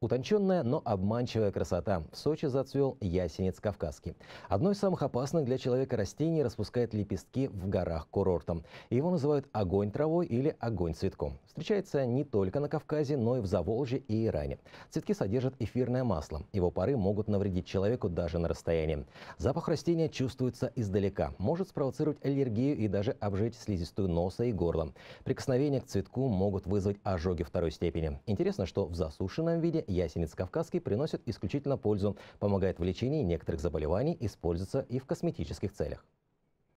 Утонченная, но обманчивая красота. В Сочи зацвел ясенец кавказский. Одно из самых опасных для человека растений распускает лепестки в горах курорта. Его называют огонь травой или огонь цветком. Встречается не только на Кавказе, но и в Заволжье и Иране. Цветки содержат эфирное масло. Его пары могут навредить человеку даже на расстоянии. Запах растения чувствуется издалека. Может спровоцировать аллергию и даже обжечь слизистую носа и горла. Прикосновения к цветку могут вызвать ожоги второй степени. Интересно, что в засушенном виде ясенец-кавказский приносит исключительно пользу, помогает в лечении некоторых заболеваний, используется и в косметических целях.